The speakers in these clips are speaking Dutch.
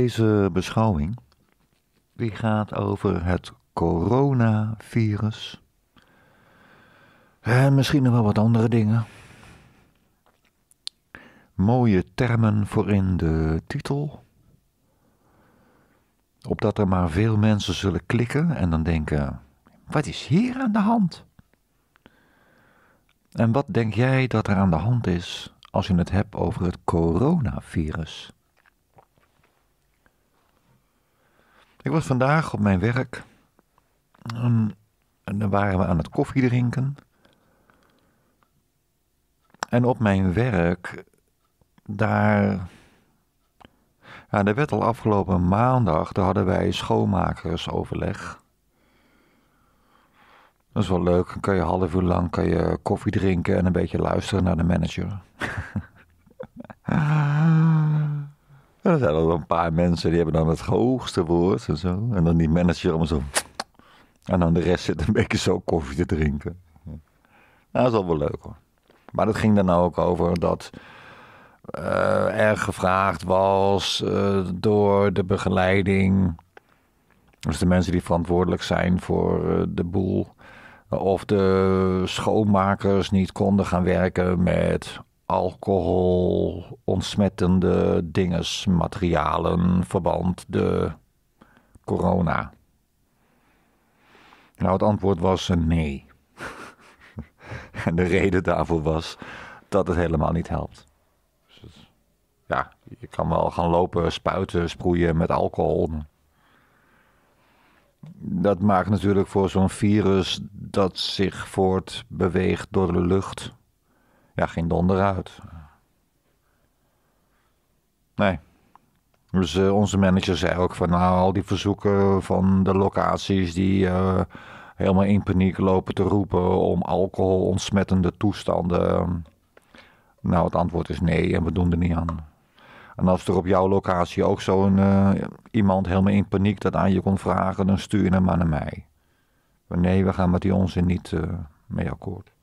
deze beschouwing, die gaat over het coronavirus. En eh, misschien nog wel wat andere dingen. Mooie termen voor in de titel. Opdat er maar veel mensen zullen klikken en dan denken: wat is hier aan de hand? En wat denk jij dat er aan de hand is als je het hebt over het coronavirus? Ik was vandaag op mijn werk. En, ehm, en dan waren we aan het koffie drinken. En op mijn werk, daar. Ja, nou, er werd al afgelopen maandag, daar hadden wij schoonmakersoverleg. Dat is wel leuk, dan kan je half uur lang kan je koffie drinken en een beetje luisteren naar de manager. En dan zijn er een paar mensen die hebben dan het hoogste woord en zo. En dan die manager om zo. En dan de rest zit een beetje zo koffie te drinken. Nou, dat is al wel leuk hoor. Maar dat ging dan ook over dat eh, er gevraagd was eh, door de begeleiding. Dus de mensen die verantwoordelijk zijn voor eh, de boel. Of de schoonmakers niet konden gaan werken met alcohol, ontsmettende dinges, materialen, verband de corona? Nou, het antwoord was eh, nee. en de reden daarvoor was dat het helemaal niet helpt. Dus ja, je kan wel gaan lopen, spuiten, sproeien met alcohol. Dat maakt natuurlijk voor zo'n virus dat zich voortbeweegt door de lucht ja, geen donder uit. Nee. Dus eh, onze manager zei ook van nou, al die verzoeken van de locaties die eh, helemaal in paniek lopen te roepen om alcohol ontsmettende toestanden. Nou, het antwoord is nee en we doen er niet aan. En als er op jouw locatie ook zo'n eh, iemand helemaal in paniek dat aan je kon vragen, dan stuur je hem maar naar mij. Maar nee, we gaan met die onzin niet mee akkoord.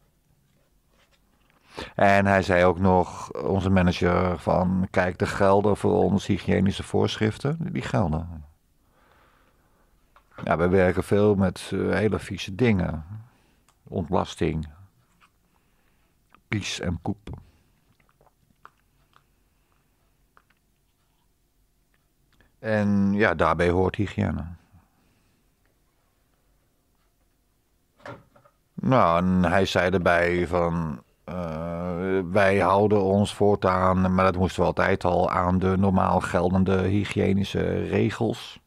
En hij zei ook nog, onze manager, van kijk, de gelden voor onze hygiënische voorschriften, die gelden. Ja, wij werken veel met eh, hele vieze dingen. Ontlasting. Pies en poep. En ja, daarbij hoort hygiëne. Nou, en hij zei erbij van eh, wij houden ons voortaan, maar dat moesten we altijd al, aan de normaal geldende hygiënische regels.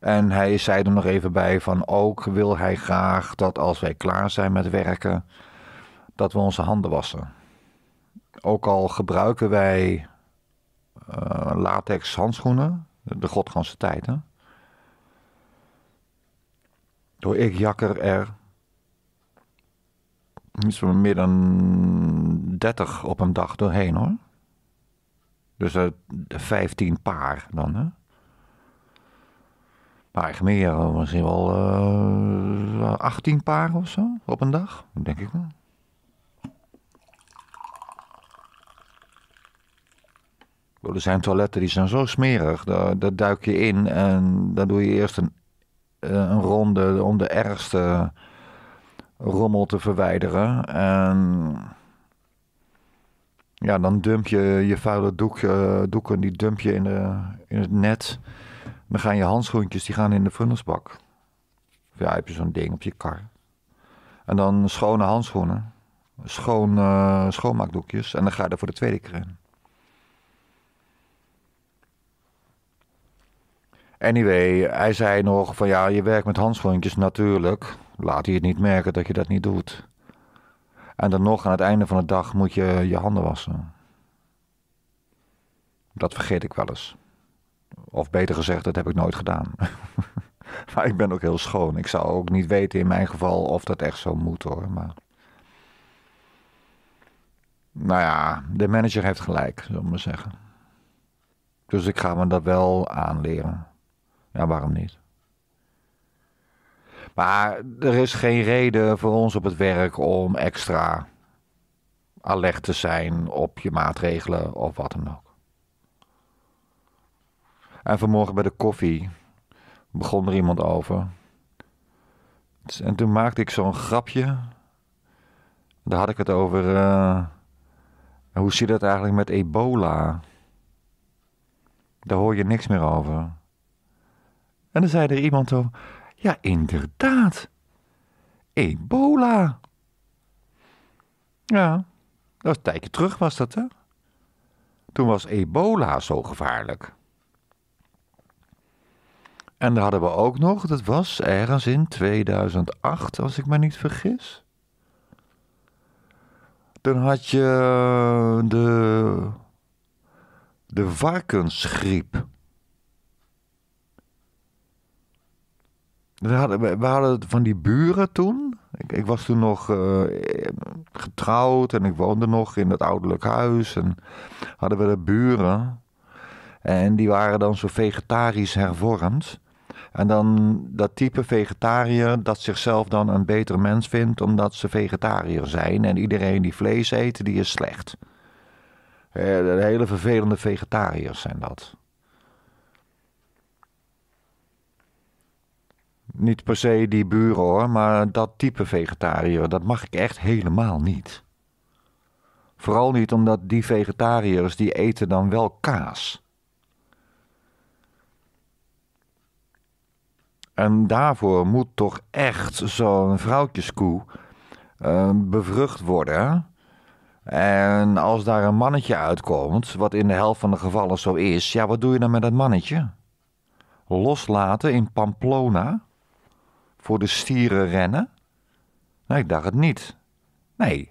En hij zei er nog even bij van ook wil hij graag dat als wij klaar zijn met werken, dat we onze handen wassen. Ook al gebruiken wij uh, latex handschoenen, de godganse tijd hè. Door ik jakker er is er meer dan 30 op een dag doorheen hoor. Dus uh, eh, 15 paar dan hè. Maar eigenlijk meer, eh, misschien wel 18 eh, paar of zo op een dag, denk ik wel. Er zijn toiletten die zijn zo smerig. dat daar, duik je in en dan doe je eerst een, een ronde om de ergste rommel te verwijderen. En ja, dan dump je je vuile doek, uh, doeken, die dump je in, de, in het net. Dan gaan je handschoentjes, die gaan in de of Ja, heb je zo'n ding op je kar. En dan schone handschoenen. Schoon, eh, schoonmaakdoekjes. En dan ga je er voor de tweede keer in. Anyway, hij zei nog van ja, je werkt met handschoentjes natuurlijk laat hij het niet merken dat je dat niet doet. En dan nog aan het einde van de dag moet je je handen wassen. Dat vergeet ik wel eens. Of beter gezegd, dat heb ik nooit gedaan. maar ik ben ook heel schoon. Ik zou ook niet weten in mijn geval of dat echt zo moet hoor. Maar... Nou ja, de manager heeft gelijk, zullen we maar zeggen. Dus ik ga me dat wel aanleren. Ja, waarom niet? Maar er is geen reden voor ons op het werk om extra alert te zijn op je maatregelen of wat dan ook. En vanmorgen bij de koffie begon er iemand over. En toen maakte ik zo'n grapje. Daar had ik het over. Uh, hoe zit dat eigenlijk met ebola? Daar hoor je niks meer over. En dan zei er iemand over. Ja, inderdaad. Ebola. Ja, dat een tijdje terug was dat, hè? Toen was ebola zo gevaarlijk. En daar hadden we ook nog, dat was ergens in 2008, als ik me niet vergis. Dan had je eh, de, de varkensgriep. We hadden, we hadden van die buren toen. Ik, ik was toen nog eh, getrouwd en ik woonde nog in het ouderlijk huis. En hadden we de buren. En die waren dan zo vegetarisch hervormd. En dan dat type vegetariër dat zichzelf dan een beter mens vindt omdat ze vegetariër zijn. En iedereen die vlees eet, die is slecht. Eh, hele vervelende vegetariërs zijn dat. Niet per se die buren hoor, maar dat type vegetariër, dat mag ik echt helemaal niet. Vooral niet omdat die vegetariërs die eten dan wel kaas. En daarvoor moet toch echt zo'n vrouwtjeskoe uh, bevrucht worden. En als daar een mannetje uitkomt, wat in de helft van de gevallen zo is, ja, wat doe je dan met dat mannetje? Loslaten in Pamplona? voor de stieren rennen? Nee, ik dacht het niet. Nee.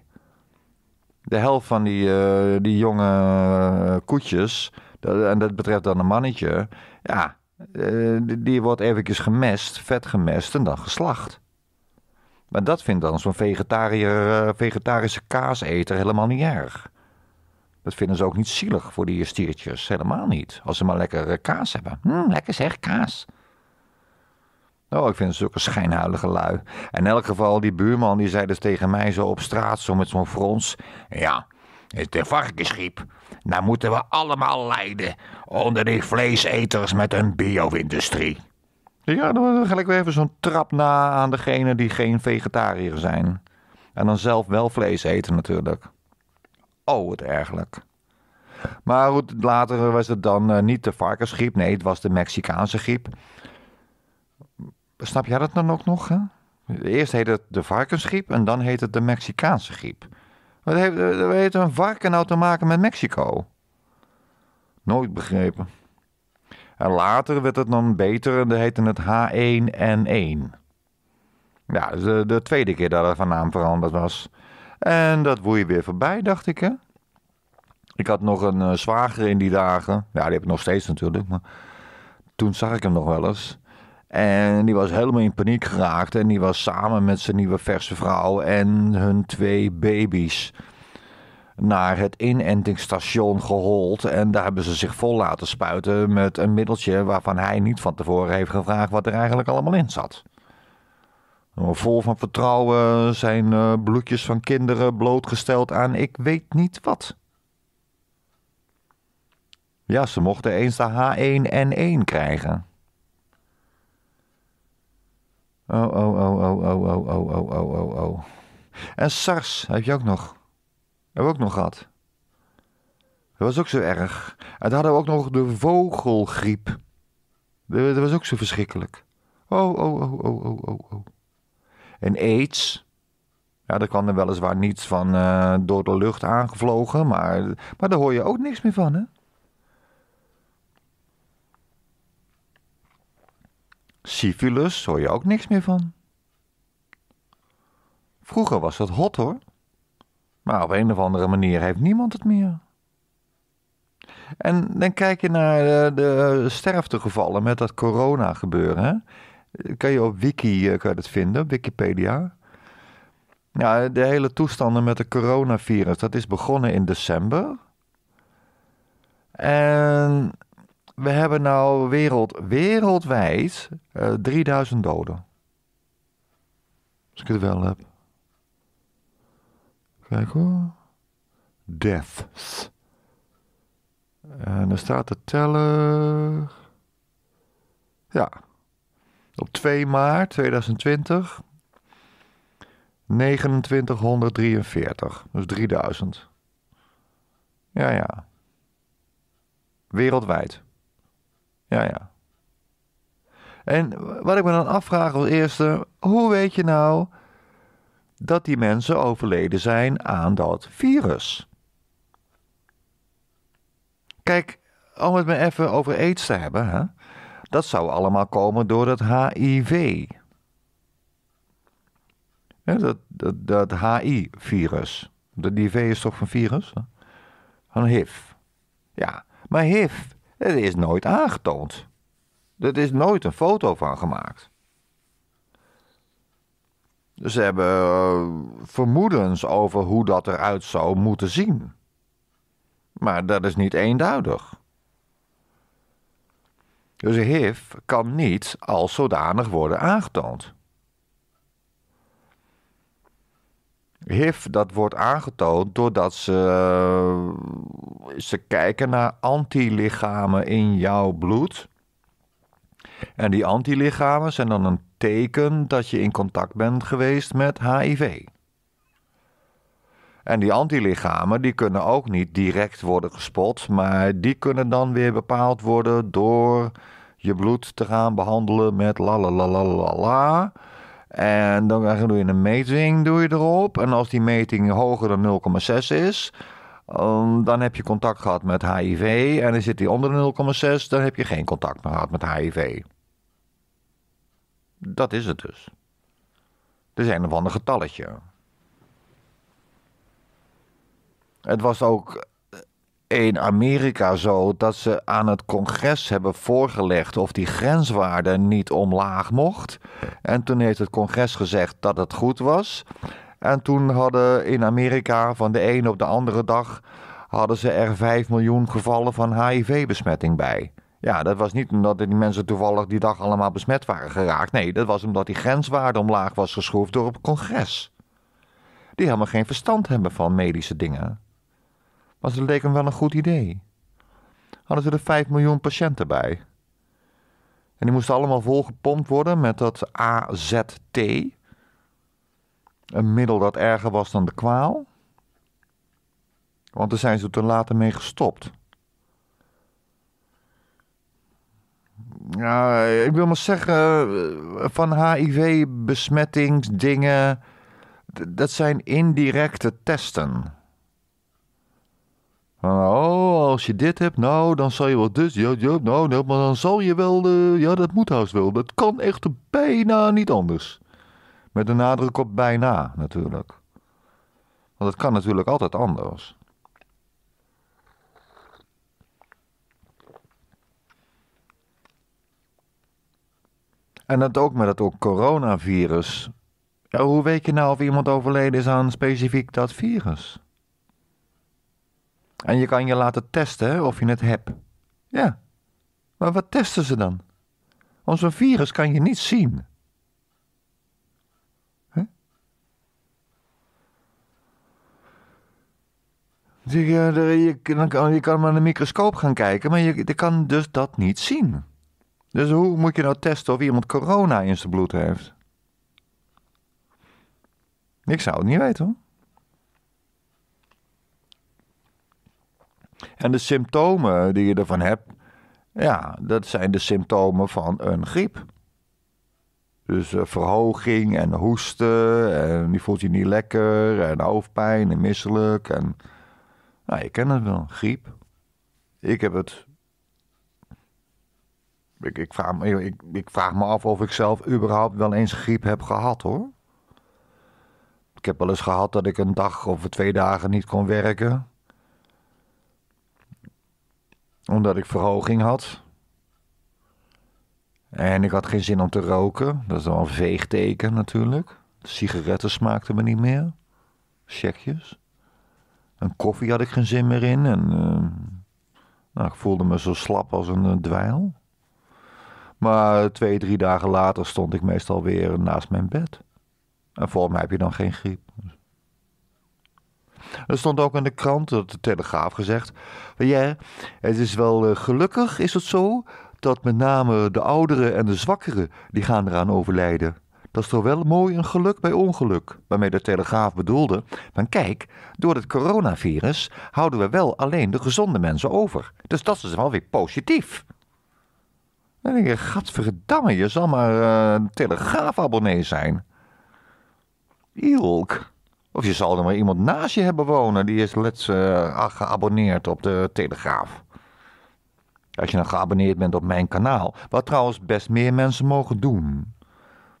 De helft van die, eh, die jonge eh, koetjes, dat, en dat betreft dan een mannetje, ja, eh, die, wordt eventjes gemest, vet gemest en dan geslacht. Maar dat vindt dan zo'n vegetarische kaaseter helemaal niet erg. Dat vinden ze ook niet zielig voor die stiertjes, helemaal niet. Als ze maar lekker kaas hebben. Hm, lekker zeg, kaas. Oh, ik vind zulke schijnhuidige lui. In elk geval, die buurman die zei dus tegen mij zo op straat, zo met zo'n frons. Ja, het de varkensgriep. Nou moeten we allemaal lijden onder die vleeseters met hun bio-industrie. Ja, dan gelijk weer even zo'n trap na aan degenen die geen vegetariër zijn. En dan zelf wel vlees eten natuurlijk. Oh, het ergelijk. Maar goed, later was het dan eh, niet de varkensgriep. Nee, het was de Mexicaanse griep. Snap jij dat dan ook nog? Hè? Eerst heet het de varkensgriep en dan heet het de Mexicaanse griep. Wat heeft, eh, een varken nou te maken met Mexico? Nooit begrepen. En later werd het dan beter en dan heette het H1N1. Ja, dus de, tweede keer dat het van naam veranderd was. En dat woei weer voorbij, dacht ik, hè? Ik had nog een uh, zwager in die dagen. Ja, die heb ik nog steeds natuurlijk, maar toen zag ik hem nog wel eens. En die was helemaal in paniek geraakt. En die was samen met zijn nieuwe verse vrouw en hun twee baby's naar het inentingstation gehold. En daar hebben ze zich vol laten spuiten met een middeltje waarvan hij niet van tevoren heeft gevraagd wat er eigenlijk allemaal in zat. Vol van vertrouwen zijn eh, bloedjes van kinderen blootgesteld aan ik weet niet wat. Ja, ze mochten eens de H1N1 krijgen. Oh, oh, oh, oh, oh, oh, oh, oh, oh, oh, oh. En SARS heb je ook nog. Hebben we ook nog gehad. Dat was ook zo erg. En dan hadden we ook nog de vogelgriep. Dat was ook zo verschrikkelijk. Oh, oh, oh, oh, oh, oh, oh. En aids. Ja, daar kwam er weliswaar niets van door de lucht aangevlogen. Maar, maar daar hoor je ook niks meer van, hè? Syphilis hoor je ook niks meer van. Vroeger was dat hot hoor. Maar op een of andere manier heeft niemand het meer. En dan kijk je naar eh, de, sterftegevallen met dat corona gebeuren. Hè? Kan je op wiki eh, kan je dat vinden, Wikipedia. Nou, de hele toestanden met het coronavirus, dat is begonnen in december. En we hebben nou wereld, wereldwijd eh, uh, 3000 doden. Als ik het wel heb. Kijk hoor. Deaths. En dan staat de teller. Ja. Op 2 maart 2020. 2943. Dus 3000. Ja, ja. Wereldwijd. Ja, ja. En wat ik me dan afvraag als eerste, hoe weet je nou dat die mensen overleden zijn aan dat virus? Kijk, om het maar even over aids te hebben, hè? dat zou allemaal komen door het HIV. Ja, dat, dat, dat HI-virus. Die IV is toch van virus? Van HIV. Ja, maar HIV het is nooit aangetoond. Er is nooit een foto van gemaakt. Ze hebben eh, vermoedens over hoe dat eruit zou moeten zien. Maar dat is niet eenduidig. Dus HIV kan niet als zodanig worden aangetoond. HIV, dat wordt aangetoond doordat ze, eh, ze kijken naar antilichamen in jouw bloed. En die antilichamen zijn dan een teken dat je in contact bent geweest met HIV. En die antilichamen die kunnen ook niet direct worden gespot, maar die kunnen dan weer bepaald worden door je bloed te gaan behandelen met la la la la la en dan doe je een meting doe je erop. En als die meting hoger dan 0,6 is, ehm, dan heb je contact gehad met HIV. En dan zit die onder 0,6, dan heb je geen contact meer gehad met HIV. Dat is het dus. Er zijn een of ander getalletje. Het was ook in Amerika zo dat ze aan het congres hebben voorgelegd of die grenswaarde niet omlaag mocht. En toen heeft het congres gezegd dat het goed was. En toen hadden in Amerika van de een op de andere dag hadden ze er 5 miljoen gevallen van HIV-besmetting bij. Ja, dat was niet omdat die mensen toevallig die dag allemaal besmet waren geraakt. Nee, dat was omdat die grenswaarde omlaag was geschroefd door het congres. Die helemaal geen verstand hebben van medische dingen. Maar ze leek hem wel een goed idee. Hadden ze er 5 miljoen patiënten bij. En die moesten allemaal volgepompt worden met dat AZT. Een middel dat erger was dan de kwaal. Want daar zijn ze te later mee gestopt. Ja, ik wil maar zeggen, eh, van HIV-besmettingsdingen, dat zijn indirecte testen. Oh, als je dit hebt, nou, dan zal je wel dus, ja, ja, nou, nou, maar dan zal je wel, uh, ja, dat moet haast wel. Dat kan echt bijna niet anders. Met een nadruk op bijna, natuurlijk. Want het kan natuurlijk altijd anders. En dat ook met het coronavirus. hoe weet je nou of iemand overleden is aan specifiek dat virus? En je kan je laten testen of je het hebt. Ja, maar wat testen ze dan? Want zo'n virus kan je niet zien. Je, je, kan maar een microscoop gaan kijken, maar je, je kan dus dat niet zien. Dus hoe moet je nou testen of iemand corona in zijn bloed heeft? Ik zou het niet weten hoor. En de symptomen die je ervan hebt, ja, dat zijn de symptomen van een griep. Dus eh, verhoging en hoesten en die voelt je niet lekker en hoofdpijn en misselijk. En, nou, je kent het wel, griep. Ik heb het. Ik, vraag, ik, ik vraag me af of ik zelf überhaupt wel eens griep heb gehad hoor. Ik heb wel eens gehad dat ik een dag of twee dagen niet kon werken omdat ik verhoging had. En ik had geen zin om te roken. Dat is dan een veegteken natuurlijk. Sigaretten smaakten me niet meer. Checkjes. En koffie had ik geen zin meer in. En, ehm, nou, ik voelde me zo slap als een eh, dweil. Maar twee, drie dagen later stond ik meestal weer naast mijn bed. En volgens mij heb je dan geen griep. Er stond ook in de krant, dat de Telegraaf gezegd. Ja, het is wel eh, gelukkig, is het zo, dat met name de ouderen en de zwakkeren, die gaan eraan overlijden. Dat is toch wel mooi een geluk bij ongeluk, waarmee de Telegraaf bedoelde. Maar kijk, door het coronavirus houden we wel alleen de gezonde mensen over. Dus dat is wel weer positief. Dan denk je, gadverdamme, je zal maar uh, telegraafabonnee zijn. Ilk. Of je zal er maar iemand naast je hebben wonen die is let's eh, ah, geabonneerd op de Telegraaf. Als je dan nou geabonneerd bent op mijn kanaal, wat trouwens best meer mensen mogen doen.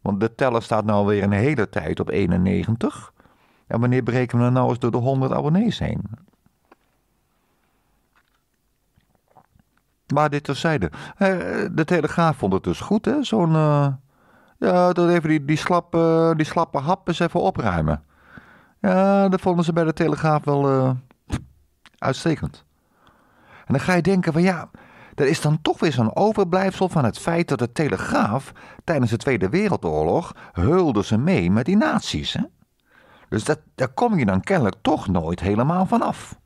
Want de teller staat nou weer een hele tijd op 91. En wanneer breken we nou eens door de 100 abonnees heen? Maar dit terzijde. Eh, de Telegraaf vond het dus goed, hè? Zo'n. Eh, ja, dat even die, die, slappe, die slappe hap eens even opruimen. Ja, dat vonden ze bij de Telegraaf wel eh, uitstekend. En dan ga je denken van ja, er is dan toch weer zo'n overblijfsel van het feit dat de Telegraaf tijdens de Tweede Wereldoorlog heulde ze mee met die nazi's. Hè? Dus dat, daar kom je dan kennelijk toch nooit helemaal vanaf.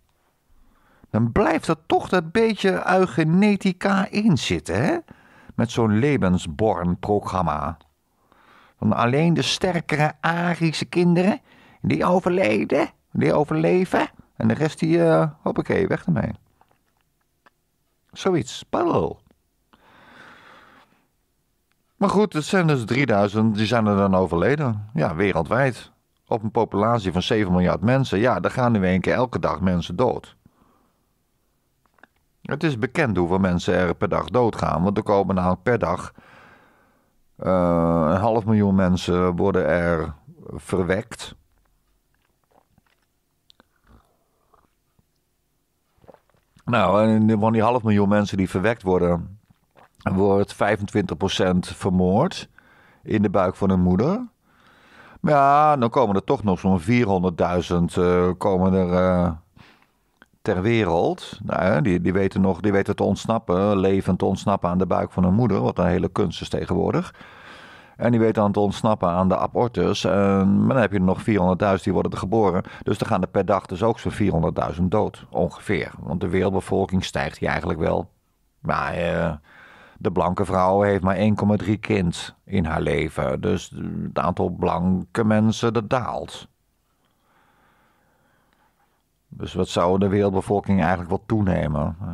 Dan blijft er toch dat beetje eugenetica in zitten, hè? Met zo'n Lebensborn-programma. Van alleen de sterkere Arische kinderen die overleden, die overleven. En de rest die, uh, hoppakee, weg ermee. Zoiets, parallel. Maar goed, het zijn dus 3000, die zijn er dan overleden. Ja, wereldwijd. Op een populatie van 7 miljard mensen. Ja, daar gaan nu een keer elke dag mensen dood. Het is bekend hoeveel mensen er per dag doodgaan. Want er komen namelijk per dag eh, een half miljoen mensen worden er verwekt. Nou, van die half miljoen mensen die verwekt worden, wordt 25% vermoord in de buik van hun moeder. Maar ja, dan komen er toch nog zo'n 400.000 eh, komen er eh, ter wereld. Nou, die, die, weten nog, die weten te ontsnappen, levend te ontsnappen aan de buik van hun moeder, wat een hele kunst is tegenwoordig. En die weten dan te ontsnappen aan de abortus. En dan heb je nog 400.000 die worden geboren. Dus dan gaan er per dag dus ook zo'n 400.000 dood, ongeveer. Want de wereldbevolking stijgt hier eigenlijk wel. Maar eh, de blanke vrouw heeft maar 1,3 kind in haar leven. Dus het aantal blanke mensen daalt. Dus wat zou de wereldbevolking eigenlijk wel toenemen? Eh,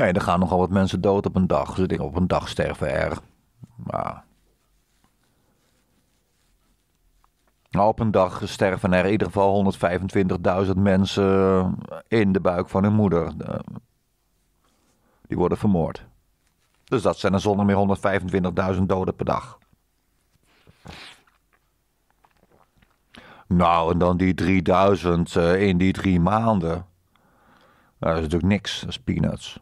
Nee, er gaan nogal wat mensen dood op een dag. dingen op een dag sterven er. Maar... Nou, op een dag sterven er in ieder geval 125.000 mensen in de buik van hun moeder. Die worden vermoord. Dus dat zijn er zonder meer 125.000 doden per dag. Nou, en dan die 3000 eh, in die drie maanden. dat is natuurlijk niks, dat is peanuts.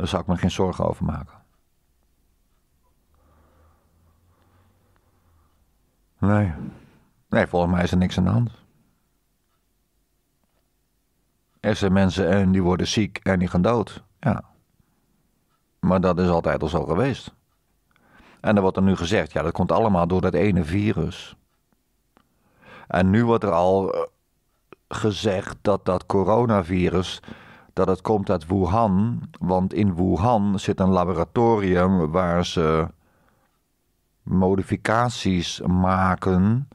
Daar zou ik me geen zorgen over maken. Nee. Nee, volgens mij is er niks aan de hand. Er zijn mensen en die worden ziek en die gaan dood. Ja. Maar dat is altijd al zo geweest. En dan wordt er nu gezegd, ja, dat komt allemaal door dat ene virus. En nu wordt er al eh, gezegd dat dat coronavirus dat het komt uit Wuhan. Want in Wuhan zit een laboratorium waar ze modificaties maken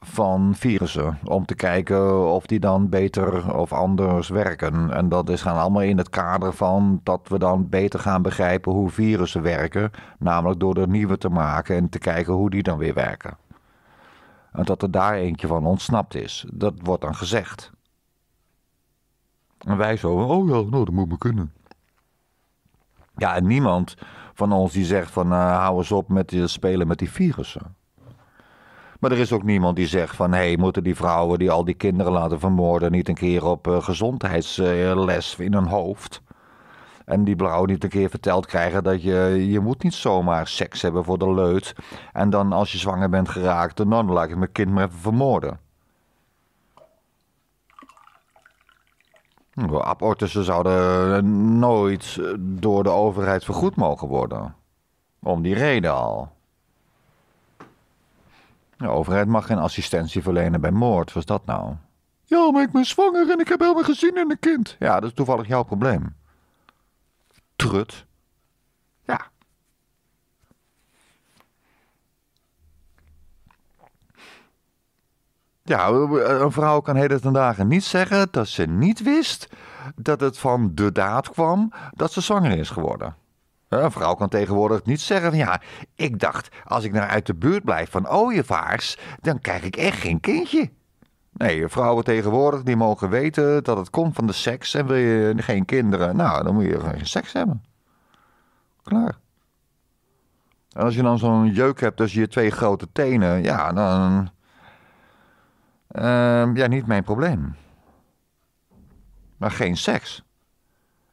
van virussen. Om te kijken of die dan beter of anders werken. En dat is gaan allemaal in het kader van dat we dan beter gaan begrijpen hoe virussen werken. Namelijk door er nieuwe te maken en te kijken hoe die dan weer werken. En dat er daar eentje van ontsnapt is. Dat wordt dan gezegd. En wij zo, oh ja, nou, dat moet me kunnen. Ja, en niemand van ons die zegt van eh, hou eens op met die, spelen met die virussen. Maar er is ook niemand die zegt van hé, hey, moeten die vrouwen die al die kinderen laten vermoorden niet een keer op eh, gezondheidsles in hun hoofd? En die blauw niet een keer verteld krijgen dat je, je moet niet zomaar seks hebben voor de leut. En dan als je zwanger bent geraakt, dan laat ik mijn kind maar even vermoorden. Hm, abortussen zouden nooit door de overheid vergoed mogen worden. Om die reden al. De overheid mag geen assistentie verlenen bij moord, was dat nou? Ja, maar ik ben zwanger en ik heb helemaal gezien en een kind. Ja, dat is toevallig jouw probleem. Trut. Ja, eh, een vrouw kan heden ten dagen niet zeggen dat ze niet wist dat het van de daad kwam dat ze zwanger is geworden. Eh, een vrouw kan tegenwoordig niet zeggen van ja, ik dacht als ik naar nou uit de buurt blijf van ooievaars, dan krijg ik echt geen kindje. Nee, vrouwen tegenwoordig die mogen weten dat het komt van de seks en wil je geen kinderen, nou dan moet je geen seks hebben. Klaar. En als je dan zo'n jeuk hebt tussen je twee grote tenen, ja dan Ehm, ja, niet mijn probleem. Maar geen seks.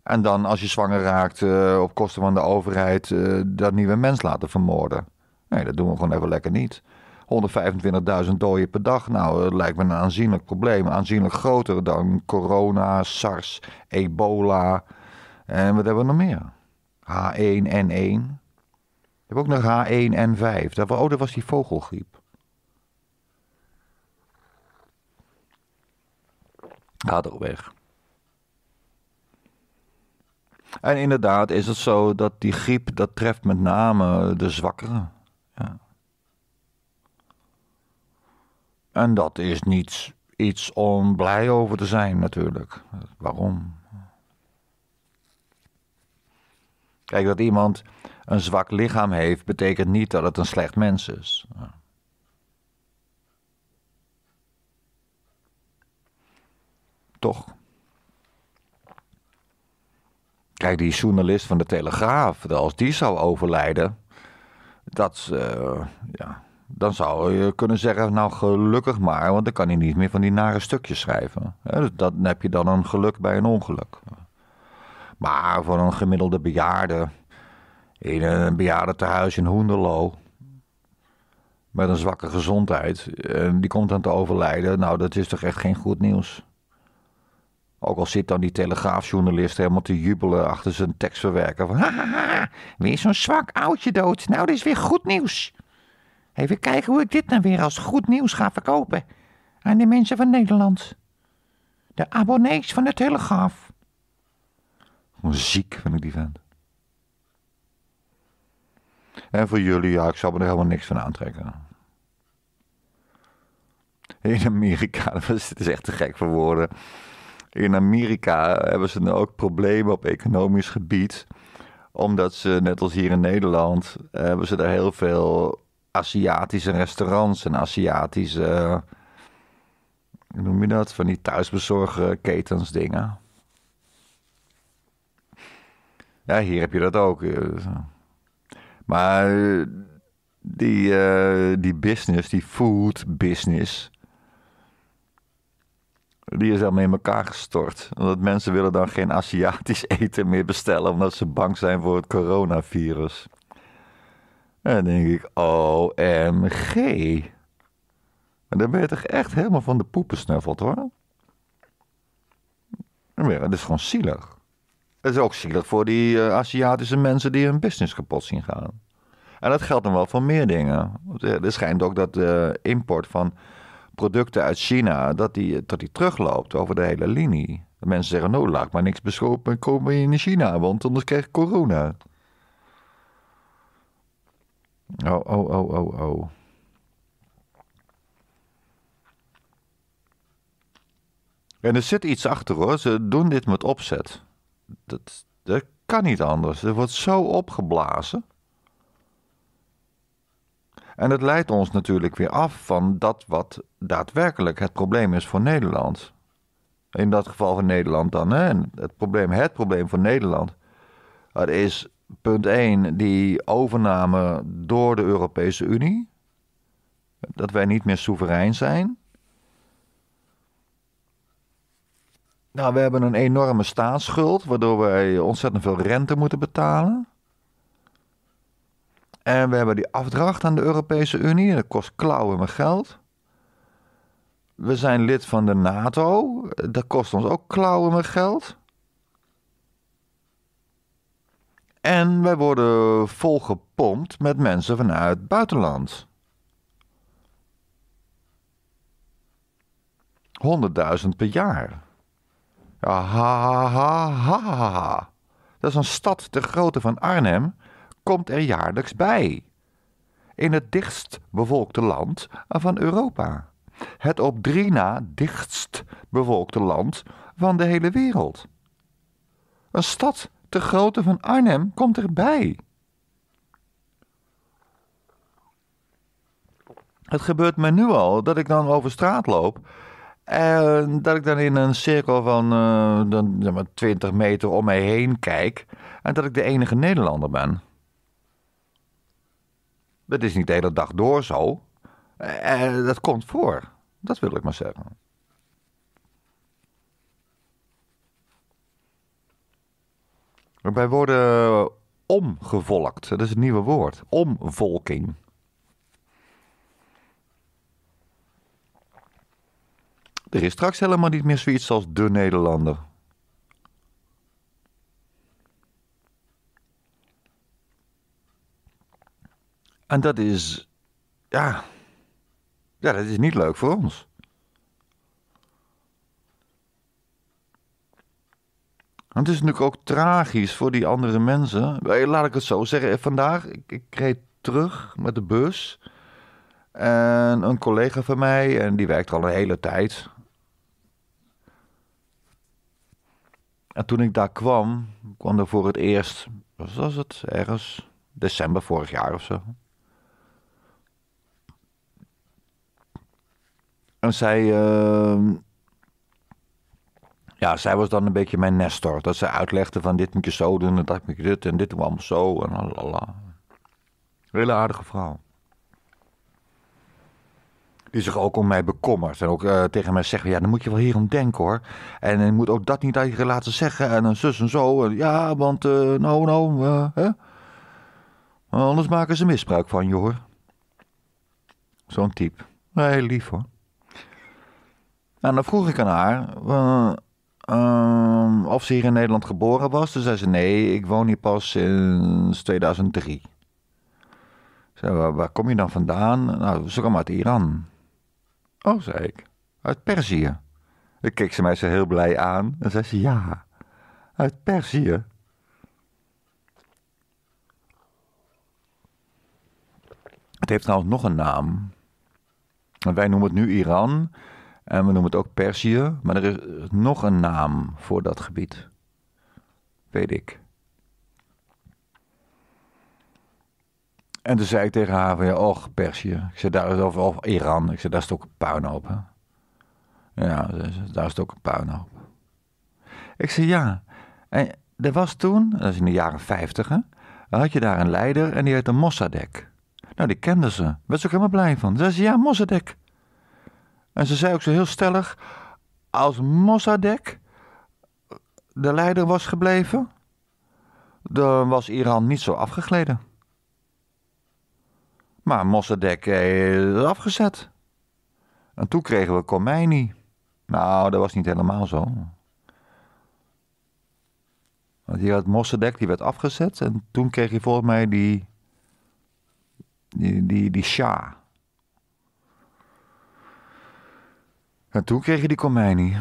En dan als je zwanger raakt eh, op kosten van de overheid eh, dat nieuwe mens laten vermoorden. Nee, dat doen we gewoon even lekker niet. 125.000 doden per dag. Nou, dat lijkt me een aanzienlijk probleem. Aanzienlijk groter dan corona, SARS, ebola. En wat hebben we nog meer? H1N1. We hebben ook nog H1N5. oh, dat was die vogelgriep. weg. En inderdaad is het zo dat die griep, dat treft met name de zwakkeren. Ja. En dat is niet iets om blij over te zijn natuurlijk. Waarom? Kijk, dat iemand een zwak lichaam heeft, betekent niet dat het een slecht mens is. Ja. Toch? Kijk, die journalist van de Telegraaf, als die zou overlijden, dat, eh, ja, dan zou je kunnen zeggen, nou gelukkig maar, want dan kan hij niet meer van die nare stukjes schrijven. Dus dan heb je dan een geluk bij een ongeluk. Maar voor een gemiddelde bejaarde, in een bejaardentehuis in Hoenderlo, met een zwakke gezondheid, eh, die komt aan te overlijden, nou dat is toch echt geen goed nieuws. Ook al zit dan die telegraafjournalist helemaal te jubelen achter zijn tekstverwerker. Van, hahaha, weer zo'n zwak oudje dood. Nou, dit is weer goed nieuws. Even kijken hoe ik dit dan nou weer als goed nieuws ga verkopen. Aan de mensen van Nederland. De abonnees van de Telegraaf. Gewoon ziek vind ik die vent. En voor jullie, ja, ik zal er helemaal niks van aantrekken. In Amerika, dat is echt te gek voor woorden. In Amerika hebben ze dan ook problemen op economisch gebied. Omdat ze, net als hier in Nederland, hebben ze daar heel veel Aziatische restaurants en Aziatische. Hoe noem je dat? Van die thuisbezorgketens dingen. Ja, hier heb je dat ook. Eh. Maar eh, die, eh, die business, die food business, die is helemaal in elkaar gestort. Omdat mensen willen dan geen Aziatisch eten meer bestellen. Omdat ze bang zijn voor het coronavirus. En dan denk ik, OMG. Maar dan ben je toch echt helemaal van de poepen snuffeld hoor. Ja, dat is gewoon zielig. Het is ook zielig voor die eh, Aziatische mensen die hun business kapot zien gaan. En dat geldt dan wel voor meer dingen. Eh, er schijnt ook dat de import van producten uit China, dat die, dat die terugloopt over de hele linie. De mensen zeggen, nou laat maar niks beschopen, komen in China, want anders krijg ik corona. Oh, oh, oh, oh, oh. En er zit iets achter hoor, ze doen dit met opzet. Dat, dat kan niet anders. Er wordt zo opgeblazen. En dat leidt ons natuurlijk weer af van dat wat daadwerkelijk het probleem is voor Nederland. In dat geval van Nederland dan. Hè? Het, probleem, het probleem voor Nederland. Dat is punt 1, die overname door de Europese Unie. Dat wij niet meer soeverein zijn. Nou, we hebben een enorme staatsschuld, waardoor wij ontzettend veel rente moeten betalen. En we hebben die afdracht aan de Europese Unie. Dat kost klauwen met geld. We zijn lid van de NATO. Dat kost ons ook klauwen met geld. En wij worden volgepompt met mensen vanuit het buitenland. 100.000 per jaar. Ja, ha, ha, ha, ha, ha. Dat is een stad ter grootte van Arnhem komt er jaarlijks bij. In het dichtst bevolkte land van Europa. Het op drie na dichtst bevolkte land van de hele wereld. Een stad te grootte van Arnhem komt erbij. Het gebeurt me nu al dat ik dan over straat loop. En dat ik dan in een cirkel van eh, dan, zeg maar, 20 meter om mij heen kijk. En dat ik de enige Nederlander ben. Dat is niet de hele dag door zo. Eh, eh, dat komt voor. Dat wil ik maar zeggen. Wij worden omgevolkt. Dat is het nieuwe woord. Omvolking. Er is straks helemaal niet meer zoiets als de Nederlander. En dat is, ja, ja, dat is niet leuk voor ons. het is natuurlijk ook tragisch voor die andere mensen. Eh, laat ik het zo zeggen. Eh, vandaag, ik, ik reed terug met de bus. En een collega van mij, en die werkt al een hele tijd. En toen ik daar kwam, kwam er voor het eerst, was het, ergens december vorig jaar of zo. En zij, ehm, ja, zij was dan een beetje mijn nestor. Dat zij uitlegde van dit moet je zo doen en dat moet je dit en dit moet allemaal zo en lalala. Hele aardige vrouw. Die zich ook om mij bekommert. En ook eh, tegen mij zegt, ja, dan moet je wel hierom denken hoor. En je moet ook dat niet aan je laten zeggen. En een zus en zo. En, ja, want uh, nou, nou, eh, hè? Anders maken ze misbruik van je hoor. Zo'n type. heel lief hoor. En nou, dan vroeg ik aan haar eh, ehm, of ze hier in Nederland geboren was. Toen zei ze: Nee, ik woon hier pas sinds 2003. Zei, waar, waar kom je dan vandaan? Nou, ze kwam uit Iran. Oh, zei ik. Uit Perzië. Ik keek ze mij zo heel blij aan en zei ze: Ja, uit Perzië. Het heeft trouwens nog een naam. Wij noemen het nu Iran. En we noemen het ook Perzië. Maar er is nog een naam voor dat gebied. Weet ik. En toen zei ik tegen haar van, ja, och, Ik zei, daar is over, of Iran. Ik zei, daar is ook een puinhoop, Ja, daar is ook een puinhoop. Ik zei, ja. En er was toen, dat is in de jaren 50, had je daar een leider en die heette Mossadegh. Nou, die kenden ze. Daar was ook helemaal blij van. Ze zei, ja, Mossadegh. En ze zei ook zo heel stellig: als Mossadegh de leider was gebleven, dan was Iran niet zo afgegleden. Maar Mossadegh is afgezet. En toen kregen we Khomeini. Nou, dat was niet helemaal zo. Want hier had Mossadegh, die werd afgezet. En toen kreeg je volgens mij die... Die, die, die Shah. En toen kreeg je die komijnie.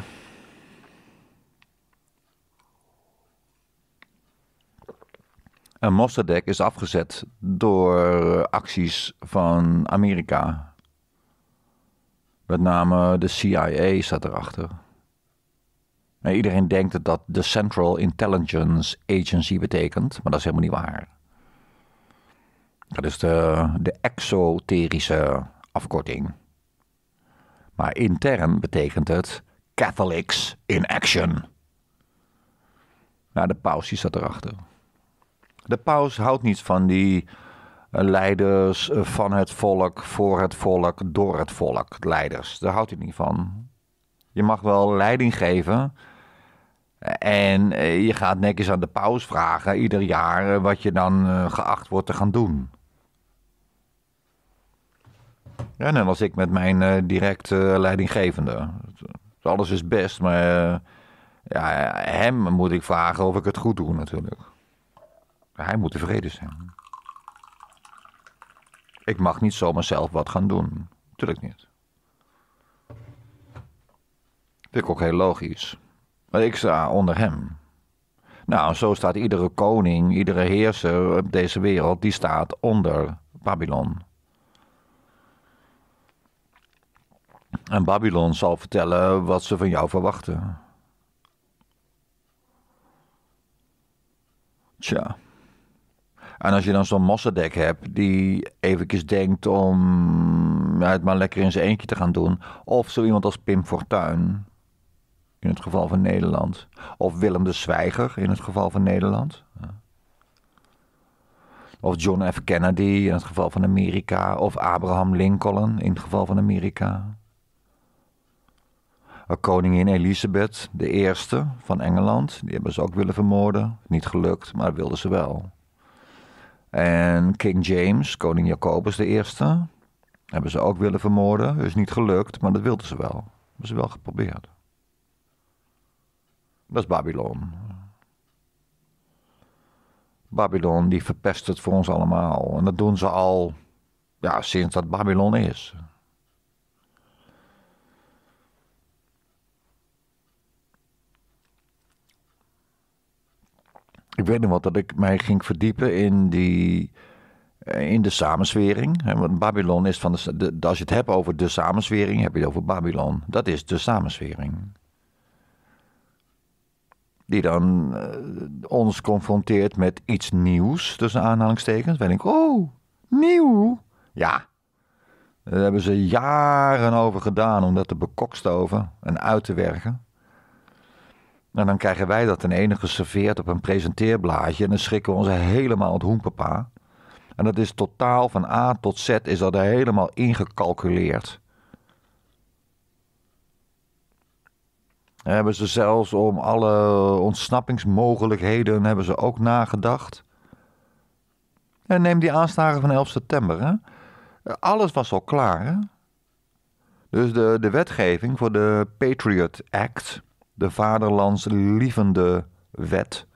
En Mossadegh is afgezet door acties van Amerika. Met name de CIA staat erachter. En iedereen denkt dat dat de Central Intelligence Agency betekent, maar dat is helemaal niet waar. Dat is de, de exoterische afkorting maar intern betekent het Catholics in Action. Nou, de paus staat erachter. De paus houdt niet van die eh, leiders eh, van het volk, voor het volk, door het volk. Leiders, daar houdt hij niet van. Je mag wel leiding geven. En eh, je gaat netjes aan de paus vragen ieder jaar wat je dan geacht wordt te gaan doen. Ja, dan als ik met mijn uh, directe leidinggevende. Alles is best, maar eh, ja, hem moet ik vragen of ik het goed doe natuurlijk. Hij moet tevreden zijn. Ik mag niet zomaar zelf wat gaan doen. Natuurlijk niet. Vind ik ook heel logisch. Maar ik sta onder hem. Nou, zo staat iedere koning, iedere heerser op deze wereld, die staat onder Babylon. En Babylon zal vertellen wat ze van jou verwachten. Tja. En als je dan zo'n Mossadegh hebt die eventjes denkt om het maar lekker in zijn eentje te gaan doen. Of zo iemand als Pim Fortuyn, in het geval van Nederland. Of Willem de Zwijger, in het geval van Nederland. Of John F. Kennedy, in het geval van Amerika. Of Abraham Lincoln, in het geval van Amerika koningin Elisabeth I van Engeland. Die hebben ze ook willen vermoorden. Niet gelukt, maar wilden ze wel. En King James, koning Jacobus de I, hebben ze ook willen vermoorden. Is niet gelukt, maar dat wilden ze wel. Hebben ze wel geprobeerd. Dat is Babylon. Babylon die verpest het voor ons allemaal. En dat doen ze al ja, sinds dat Babylon is. ik weet nog wat, dat ik mij ging verdiepen in die eh, in de samenswering. Want Babylon is van de, als je het hebt over de samenswering, heb je het over Babylon. Dat is de samenswering. Die dan eh, ons confronteert met iets nieuws, tussen aanhalingstekens. Wij denk oh, nieuw. Ja. Daar hebben ze jaren over gedaan om dat te bekokstoven en uit te werken. En nou, dan krijgen wij dat ten ene geserveerd op een presenteerblaadje. En dan schrikken we ons helemaal het hoenpapa. En dat is totaal van A tot Z is dat helemaal ingecalculeerd. Hebben ze zelfs om alle ontsnappingsmogelijkheden hebben ze ook nagedacht. En neem die aanslagen van 11 september. Hè? Alles was al klaar. Hè? Dus de, de wetgeving voor de Patriot Act, de vaderlandslievende wet.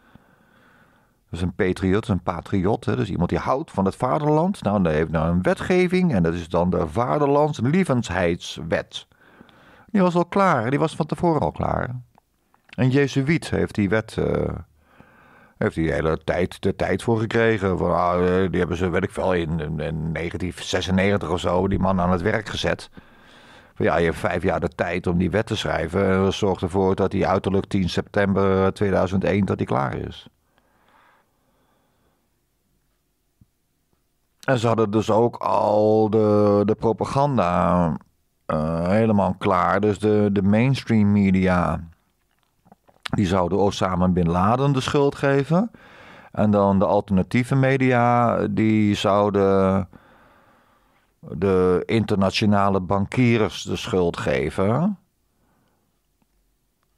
Dus een patriot, een patriot, hè? dus iemand die houdt van het vaderland. Nou, dan heeft nou een wetgeving en dat is dan de vaderlandslievendheidswet. Die was al klaar, die was van tevoren al klaar. Een jezuïet heeft die wet, eh, heeft die hele tijd de tijd voor gekregen. Ah, eh, die hebben ze, weet ik wel, in, in 1996 of zo, die man aan het werk gezet ja, je hebt vijf jaar de tijd om die wet te schrijven. En zorg ervoor dat die uiterlijk 10 september 2001 eh, dat die klaar is. En ze hadden dus ook al de, de propaganda eh, helemaal klaar. Dus de, de mainstream media, die zouden Osama Bin Laden de schuld geven. En dan de alternatieve media, die zouden de internationale bankiers de schuld geven.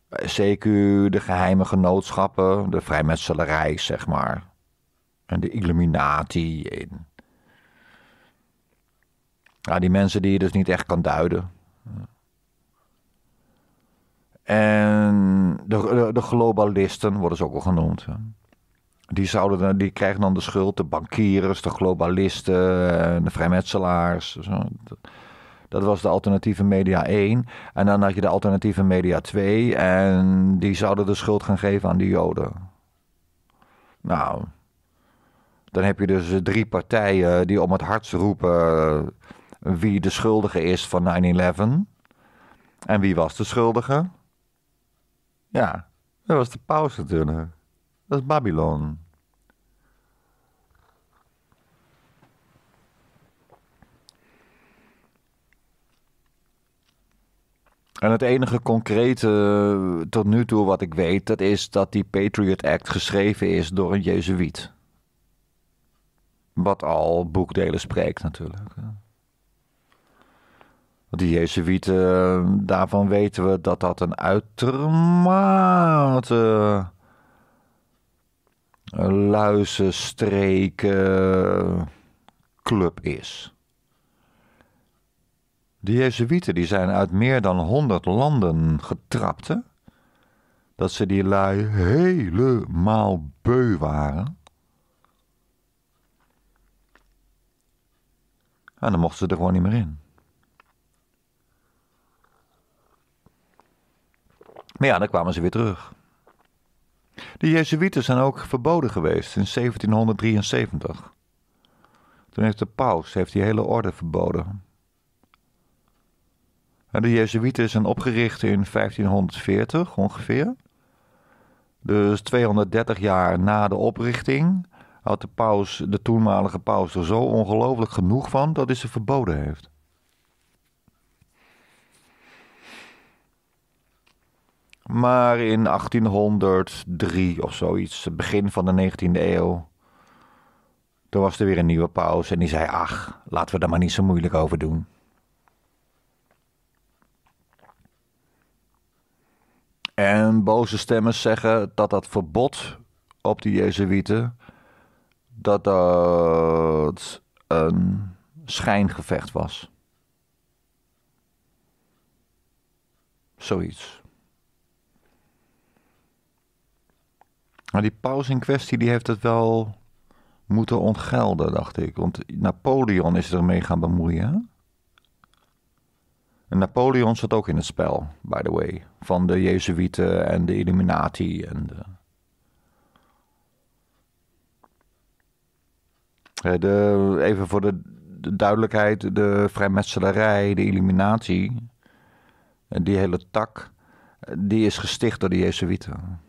CQ, de geheime genootschappen, de vrijmetselarij, zeg maar. En de Illuminati. Ja, die mensen die je dus niet echt kan duiden. En de, de, globalisten worden ze ook al genoemd. Die, zouden, die krijgen dan de schuld, de bankiers, de globalisten, eh, de vrijmetselaars. Zo. Dat was de alternatieve media 1. En dan had je de alternatieve media 2. En die zouden de schuld gaan geven aan de Joden. Nou, dan heb je dus drie partijen die om het hart roepen eh, wie de schuldige is van 9-11. En wie was de schuldige? Ja, dat was de pauze. natuurlijk. Dat is Babylon. En het enige concrete eh, tot nu toe wat ik weet, dat is dat die Patriot Act geschreven is door een Jezuïet. Wat al boekdelen spreekt natuurlijk. die Jezuïeten, eh, daarvan weten we dat dat een uitermate luizenstreken club is. De Jezuïeten die zijn uit meer dan honderd landen getrapt. Dat ze die lui helemaal beu waren. En ah, dan mochten ze er gewoon niet meer in. Maar ja, dan kwamen ze weer terug. De Jezuïeten zijn ook verboden geweest in 1773. Toen heeft de paus heeft die hele orde verboden. De Jezuïeten zijn opgericht in 1540 ongeveer. Dus 230 jaar na de oprichting had de, paus, de toenmalige paus er zo ongelooflijk genoeg van dat hij ze verboden heeft. Maar in 1803 of zoiets, het begin van de 19e eeuw, toen was er weer een nieuwe paus en die zei: Ach, laten we daar maar niet zo moeilijk over doen. En boze stemmen zeggen dat dat verbod op de Jezuïeten, dat dat een schijngevecht was. Zoiets. Maar die paus in kwestie die heeft het wel moeten ontgelden, dacht ik. Want Napoleon is ermee gaan bemoeien. En Napoleon zat ook in het spel, by the way. Van de Jezuïeten en de Illuminati en de... de even voor de, duidelijkheid, de vrijmetselarij, de Illuminati, die hele tak, die is gesticht door de Jezuïeten.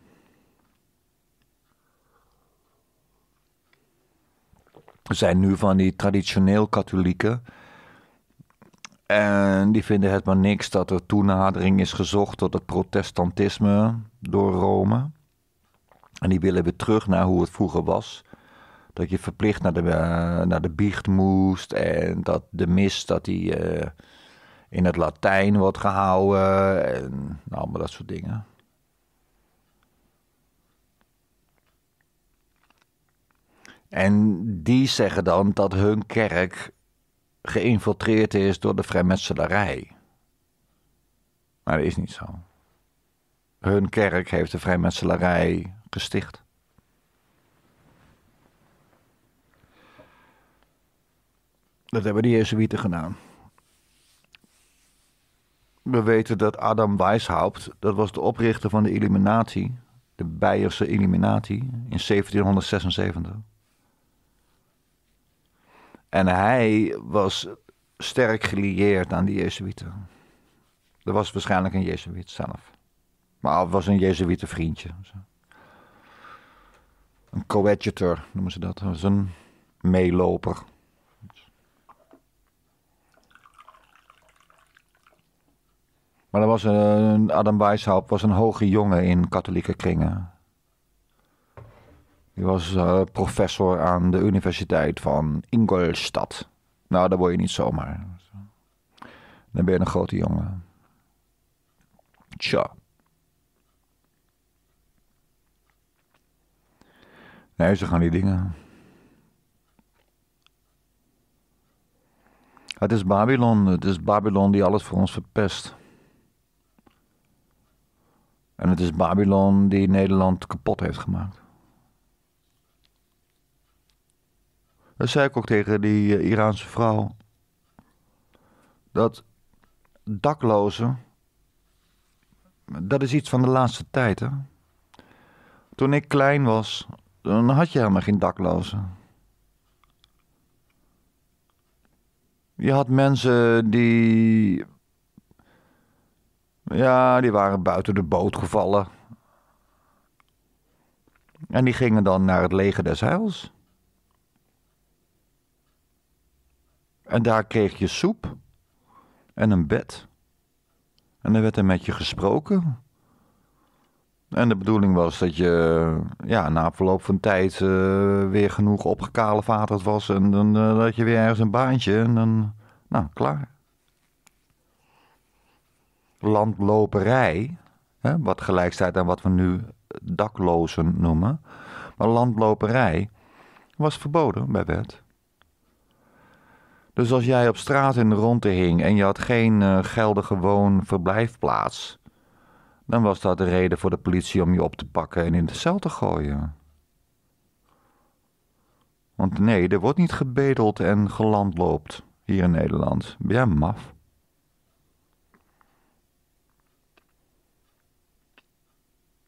zijn nu van die traditioneel katholieken. En die vinden het maar niks dat er toenadering is gezocht tot het protestantisme door Rome. En die willen weer terug naar hoe het vroeger was. Dat je verplicht naar de, eh, naar de biecht moest en dat de mis dat die eh, in het Latijn wordt gehouden en allemaal dat soort dingen. En die zeggen dan dat hun kerk geïnfiltreerd is door de vrijmetselarij. Maar dat is niet zo. Hun kerk heeft de vrijmetselarij gesticht. Dat hebben de Jezuïeten gedaan. We weten dat Adam Weishaupt, dat was de oprichter van de Illuminati, de Beierse Illuminati in 1776. En hij was sterk gelieerd aan die Jezuïeten. Dat was waarschijnlijk een Jezuïet zelf. Maar het was een Jezuïte vriendje. Een coadjutor noemen ze dat. Dat was een meeloper. Maar dat was een, Adam Weishaupt was een hoge jongen in katholieke kringen. Die was eh, professor aan de Universiteit van Ingolstadt. Nou, daar word je niet zomaar. Dan ben je een grote jongen. Tja. Nee, ze gaan die dingen. Het is Babylon. Het is Babylon die alles voor ons verpest. En het is Babylon die Nederland kapot heeft gemaakt. Dat zei ik ook tegen die eh, Iraanse vrouw. Dat daklozen. Dat is iets van de laatste tijd, hè? Toen ik klein was, dan had je helemaal geen daklozen. Je had mensen die. Ja, die waren buiten de boot gevallen. En die gingen dan naar het leger des heils. En daar kreeg je soep en een bed. En er werd er met je gesproken. En de bedoeling was dat je ja, na verloop van tijd eh, weer genoeg opgekalevaterd was. En dan eh, dat je weer ergens een baantje en dan, nou, klaar. Landloperij, hè, wat gelijkstijd aan wat we nu daklozen noemen. Maar landloperij was verboden bij wet. Dus als jij op straat in de rondte hing en je had geen uh, geldige woonverblijfplaats, dan was dat de reden voor de politie om je op te pakken en in de cel te gooien. Want nee, er wordt niet gebedeld en gelandloopt hier in Nederland. Ben jij maf?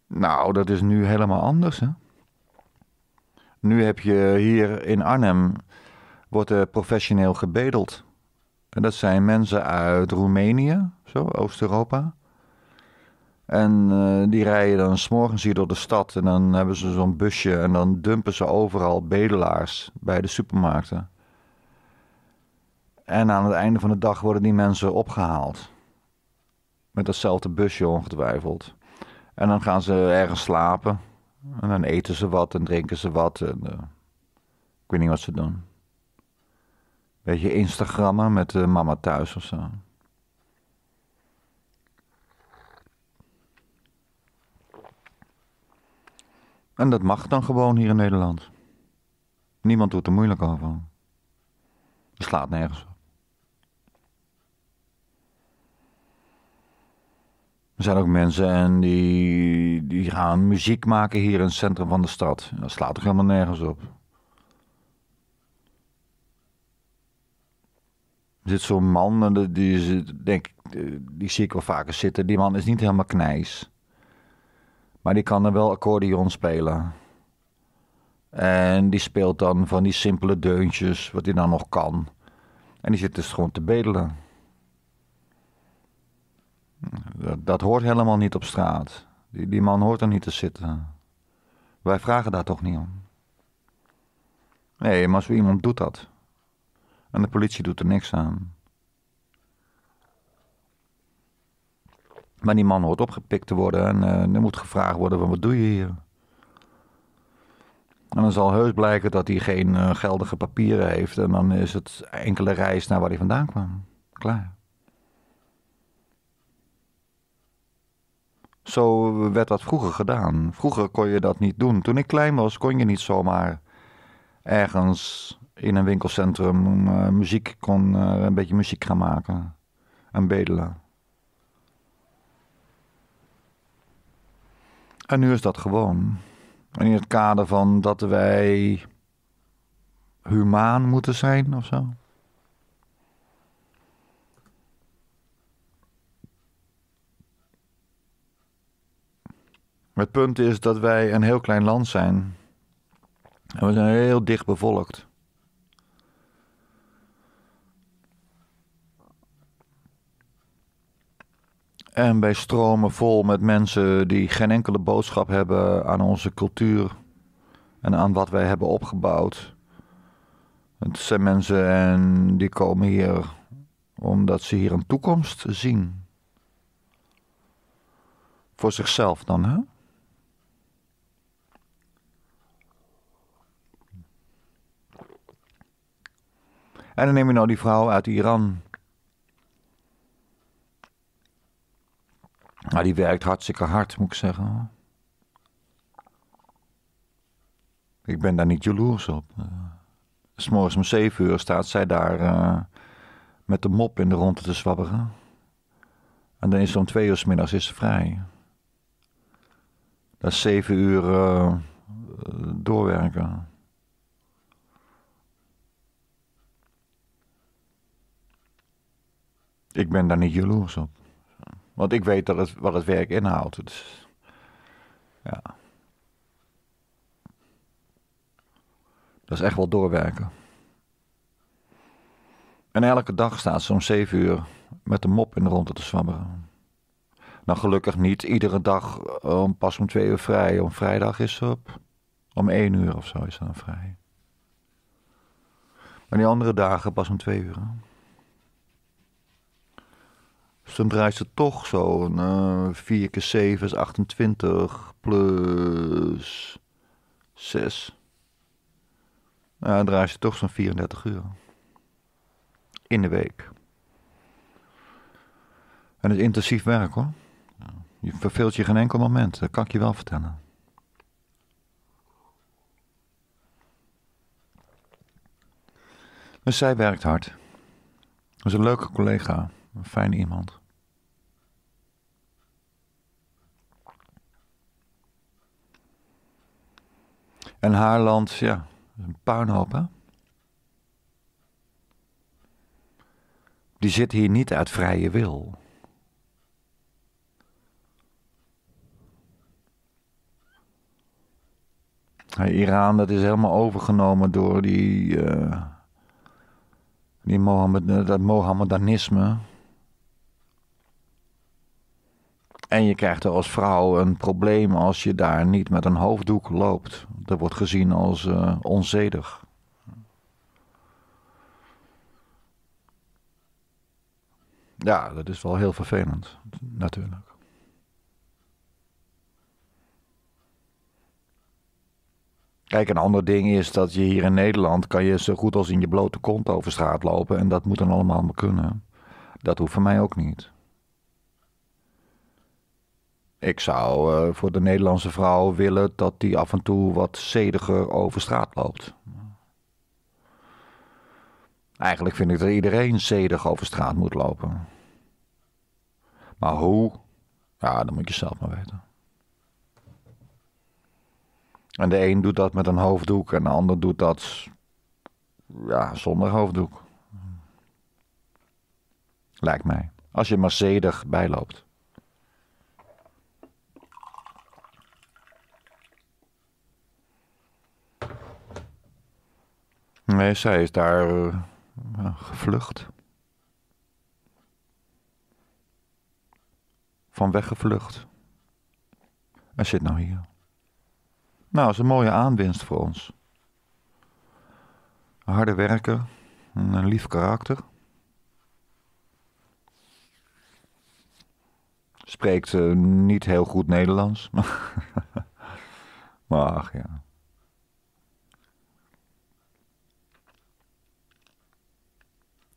Nou, dat is nu helemaal anders, hè? Nu heb je hier in Arnhem wordt er professioneel gebedeld. En dat zijn mensen uit Roemenië, zo, Oost-Europa. En eh, die rijden dan s'morgens hier door de stad en dan hebben ze zo'n busje en dan dumpen ze overal bedelaars bij de supermarkten. En aan het einde van de dag worden die mensen opgehaald. Met datzelfde busje ongetwijfeld. En dan gaan ze ergens slapen. En dan eten ze wat en drinken ze wat. En, eh, ik weet niet wat ze doen. Beetje Instagrammen met de eh, mama thuis of zo. En dat mag dan gewoon hier in Nederland. Niemand doet er moeilijk over. Het slaat nergens op. Er zijn ook mensen en die, die gaan muziek maken hier in het centrum van de stad. Dat slaat toch helemaal nergens op. zit zo'n man, die, denk, die zie ik wel vaker zitten. Die man is niet helemaal knijs. Maar die kan er wel accordeon spelen. En die speelt dan van die simpele deuntjes, wat hij dan nog kan. En die zit dus gewoon te bedelen. Dat, dat hoort helemaal niet op straat. Die, die man hoort er niet te zitten. Wij vragen daar toch niet om. Nee, maar zo iemand doet dat. En de politie doet er niks aan. Maar die man hoort opgepikt te worden en uh, er moet gevraagd worden wat doe je hier? En dan zal heus blijken dat hij geen eh, geldige papieren heeft en dan is het enkele reis naar waar hij vandaan kwam. Klaar. Zo werd dat vroeger gedaan. Vroeger kon je dat niet doen. Toen ik klein was, kon je niet zomaar ergens in een winkelcentrum eh, muziek kon, eh, een beetje muziek gaan maken en bedelen. En nu is dat gewoon. in het kader van dat wij humaan moeten zijn of zo. Het punt is dat wij een heel klein land zijn. En we zijn heel dicht bevolkt. En wij stromen vol met mensen die geen enkele boodschap hebben aan onze cultuur en aan wat wij hebben opgebouwd. Het zijn mensen en die komen hier omdat ze hier een toekomst zien. Voor zichzelf dan, hè? En dan neem je nou die vrouw uit Iran Maar die werkt hartstikke hard, moet ik zeggen. Ik ben daar niet jaloers op. Eh, s morgens om zeven uur staat zij daar eh, met de mop in de rondte te zwabberen. En dan is ze om twee uur s middags is ze vrij. Dat is zeven uur eh, doorwerken. Ik ben daar niet jaloers op. Want ik weet dat het, wat het werk inhoudt. Dus, ja. Dat is echt wel doorwerken. En elke dag staat ze om zeven uur met de mop in de rondte te zwabberen. Nou, gelukkig niet iedere dag eh, pas om twee uur vrij. Om vrijdag is ze op. Om één uur of zo is ze dan vrij. Maar die andere dagen pas om twee uur zijn dan draait toch zo'n uh, 4 keer 7 is 28 plus 6. Nou, dan draait ze toch zo'n 34 eh, uur. In de week. En het is intensief werk hoor. Je verveelt je geen enkel moment, dat kan ik je wel vertellen. Maar dus zij werkt hard. Dat is een leuke collega. Een fijne iemand. En land ja, een puinhoop, hè? Die zit hier niet uit vrije wil. Iran, dat is helemaal overgenomen door die, uh, die Mohammed, eh, dat Mohammedanisme. En je krijgt er als vrouw een probleem als je daar niet met een hoofddoek loopt. Dat wordt gezien als eh, onzedig. Ja, dat is wel heel vervelend, natuurlijk. Kijk, een ander ding is dat je hier in Nederland kan je zo goed als in je blote kont over straat lopen en dat moet dan allemaal maar kunnen. Dat hoeft voor mij ook niet. Ik zou eh, voor de Nederlandse vrouw willen dat die af en toe wat zediger over straat loopt. Eigenlijk vind ik dat iedereen zedig over straat moet lopen. Maar hoe? Ja, dat moet je zelf maar weten. En de een doet dat met een hoofddoek en de ander doet dat ja, zonder hoofddoek. Lijkt mij. Als je maar zedig bijloopt. Nee, zij is daar eh, eh, gevlucht. Van weggevlucht. Hij zit nou hier. Nou, is een mooie aanwinst voor ons. Harde werken, een lief karakter. Spreekt eh, niet heel goed Nederlands. maar ach ja.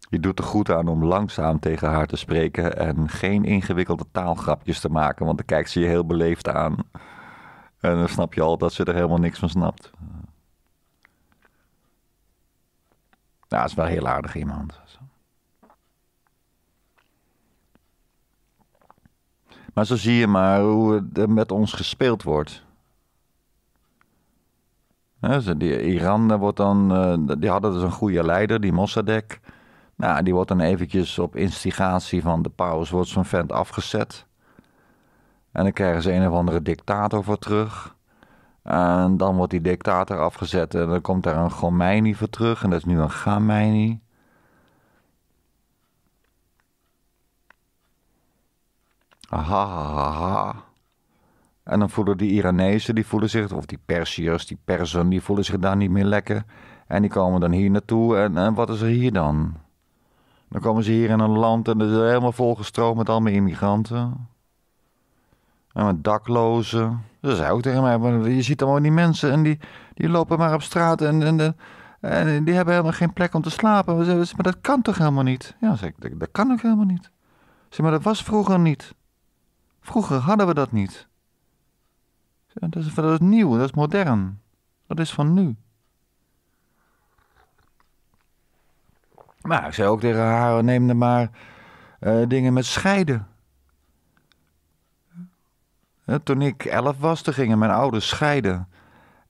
Je doet er goed aan om langzaam tegen haar te spreken en geen ingewikkelde taalgrapjes te maken, want dan kijkt ze je heel beleefd aan. En dan snap je al dat ze er helemaal niks van snapt. Nou, is wel een heel aardig iemand. Maar zo zie je maar hoe er met ons gespeeld wordt. Die Iran wordt dan, eh, die hadden dus een goede leider, die Mossadegh. Nou, die wordt dan eventjes op instigatie van de paus, wordt zo'n vent afgezet. En dan krijgen ze een of andere dictator voor terug. En dan wordt die dictator afgezet en dan komt daar een Gomeini voor terug. En dat is nu een Gameini. Aha, En dan voelen die Iranezen, die voelen zich, of die Persiërs, die Persen, die voelen zich daar niet meer lekker. En die komen dan hier naartoe. En, en wat is er hier dan? Dan komen ze hier in een land en dat is helemaal volgestroomd met allemaal immigranten. En met daklozen. Dat zei ook tegen mij, maar je ziet allemaal die mensen en die, die lopen maar op straat en, en, en die hebben helemaal geen plek om te slapen. maar dat kan toch helemaal niet? Ja, zei dat, kan toch helemaal niet. Zeg maar dat was vroeger niet. Vroeger hadden we dat niet. Dat is, dat is nieuw, dat is modern. Dat is van nu. Maar ik zei ook tegen haar, neem maar eh, dingen met scheiden. Ja, toen ik elf was, gingen mijn ouders scheiden.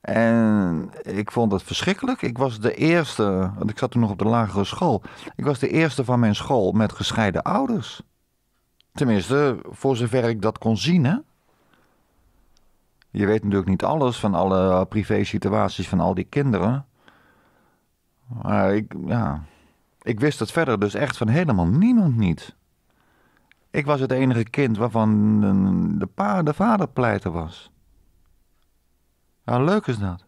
En ik vond het verschrikkelijk. Ik was de eerste, want ik zat toen nog op de lagere school. Ik was de eerste van mijn school met gescheiden ouders. Tenminste, voor zover ik dat kon zien, hè. Je weet natuurlijk niet alles van alle privé-situaties van al die kinderen. Maar ik, ja, ik wist het verder dus echt van helemaal niemand niet. Ik was het enige kind waarvan de, pa, de vader pleiter was. Nou, leuk is dat.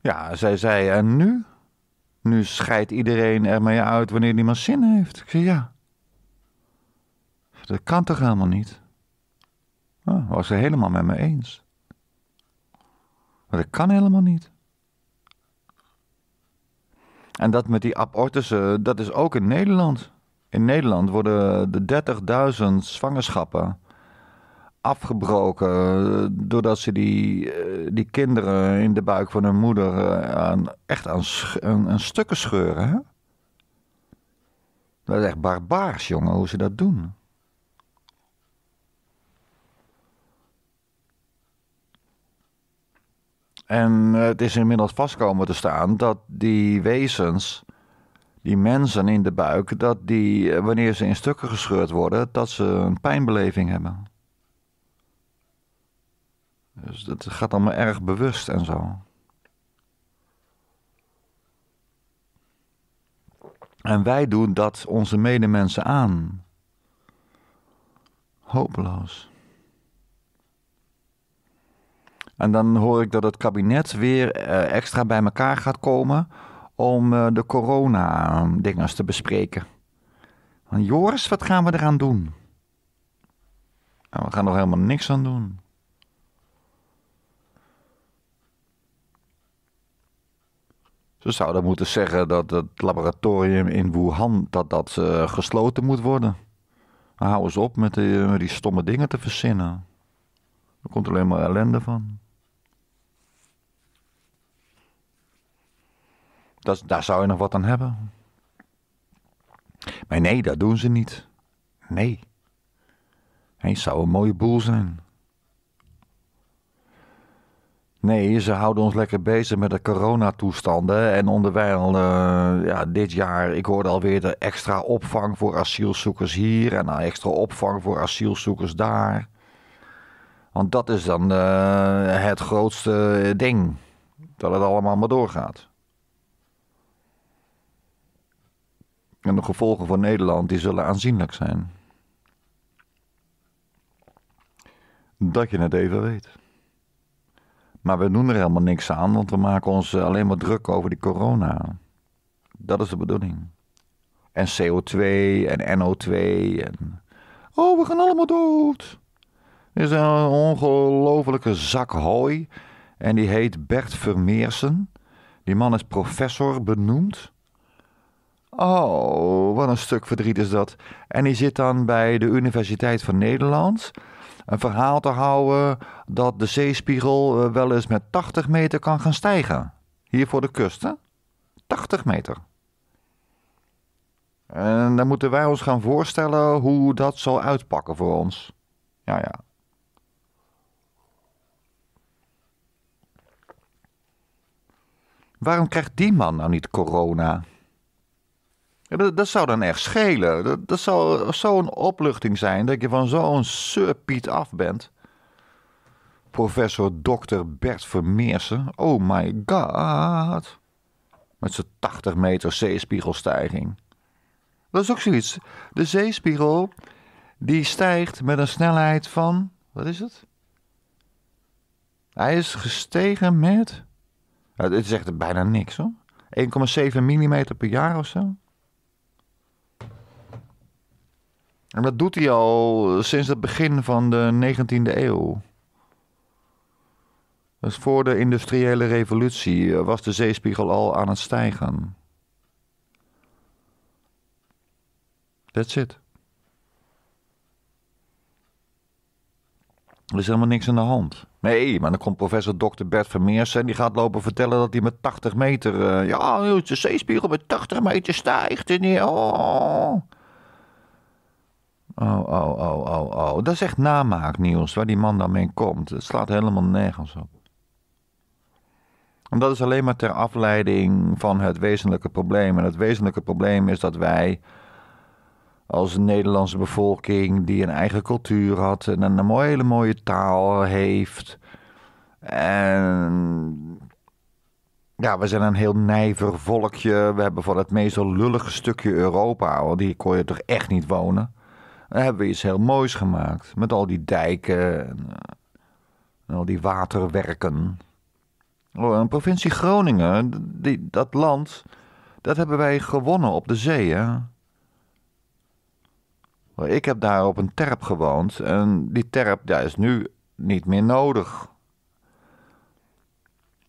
Ja, zij zei, en nu? Nu scheidt iedereen ermee uit wanneer die maar zin heeft. Ik zei, ja. Dat kan toch helemaal niet? Nou, was ze helemaal met me eens. Maar dat kan helemaal niet. En dat met die abortussen, dat is ook in Nederland. In Nederland worden de 30.000 zwangerschappen afgebroken eh, doordat ze die, eh, die kinderen in de buik van hun moeder eh, aan, echt aan, aan, stukken scheuren. Dat is echt barbaars, jongen, hoe ze dat doen. En eh, het is inmiddels vastkomen te staan dat die wezens, die mensen in de buik, dat die, eh, wanneer ze in stukken gescheurd worden, dat ze een pijnbeleving hebben. Dus dat gaat allemaal erg bewust en zo. En wij doen dat onze medemensen aan. Hopeloos. En dan hoor ik dat het kabinet weer eh, extra bij elkaar gaat komen om eh, de corona ehm, dingen te bespreken. Van, Joris, wat gaan we eraan doen? Nou, we gaan nog helemaal niks aan doen. Ze zouden moeten zeggen dat het laboratorium in Wuhan dat dat, eh, gesloten moet worden. Dan nou, hou eens op met die, met die stomme dingen te verzinnen. Er komt alleen maar ellende van. Dat, daar zou je nog wat aan hebben. Maar nee, dat doen ze niet. Nee. Hij zou een mooie boel zijn. Nee, ze houden ons lekker bezig met de coronatoestanden. En onderwijl, eh, ja, dit jaar, ik hoorde alweer de extra opvang voor asielzoekers hier en extra opvang voor asielzoekers daar. Want dat is dan eh, het grootste ding. Dat het allemaal maar doorgaat. En de gevolgen voor Nederland die zullen aanzienlijk zijn. Dat je het even weet. Maar we doen er helemaal niks aan, want we maken ons eh, alleen maar druk over die corona. Dat is de bedoeling. En CO2 en NO2 en. Oh, we gaan allemaal dood. Er is een ongelofelijke zak hooi. En die heet Bert Vermeersen. Die man is professor benoemd. Oh, wat een stuk verdriet is dat. En die zit dan bij de Universiteit van Nederland een verhaal te houden dat de zeespiegel eh, wel eens met 80 meter kan gaan stijgen. Hier voor de kust, hè? 80 meter. En dan moeten wij ons gaan voorstellen hoe dat zal uitpakken voor ons. Ja, ja. Waarom krijgt die man nou niet corona? dat, zou dan echt schelen. Dat, dat zou zo'n opluchting zijn dat je van zo'n surpiet af bent. Professor Dr. Bert Vermeersen. Oh my god. Met zijn 80 meter zeespiegelstijging. Dat is ook zoiets. De zeespiegel die stijgt met een snelheid van. Wat is het? Hij is gestegen met. Het is echt bijna niks hoor. 1,7 mm per jaar of zo. En dat doet hij al eh, sinds het begin van de 19e eeuw. Dus voor de industriële revolutie eh, was de zeespiegel al aan het stijgen. That's it. Er is helemaal niks aan de hand. Nee, maar dan komt professor Dr. Bert Vermeers en die gaat lopen vertellen dat hij met 80 meter... Eh, ja, de zeespiegel met 80 meter stijgt. En die, oh. Oh, oh, oh, oh, oh. Dat is echt namaaknieuws waar die man dan mee komt. Het slaat helemaal nergens op. En dat is alleen maar ter afleiding van het wezenlijke probleem. En het wezenlijke probleem is dat wij als Nederlandse bevolking die een eigen cultuur had en een hele mooie taal heeft. En ja, we zijn een heel nijver volkje. We hebben van het meest lullige stukje Europa, want hier kon je toch echt niet wonen. Dan hebben we iets heel moois gemaakt. Met al die dijken en, eh, al die waterwerken. Oh, en provincie Groningen, die, dat land, dat hebben wij gewonnen op de zee. Hè? Ik heb daar op een terp gewoond en die terp ja, is nu niet meer nodig.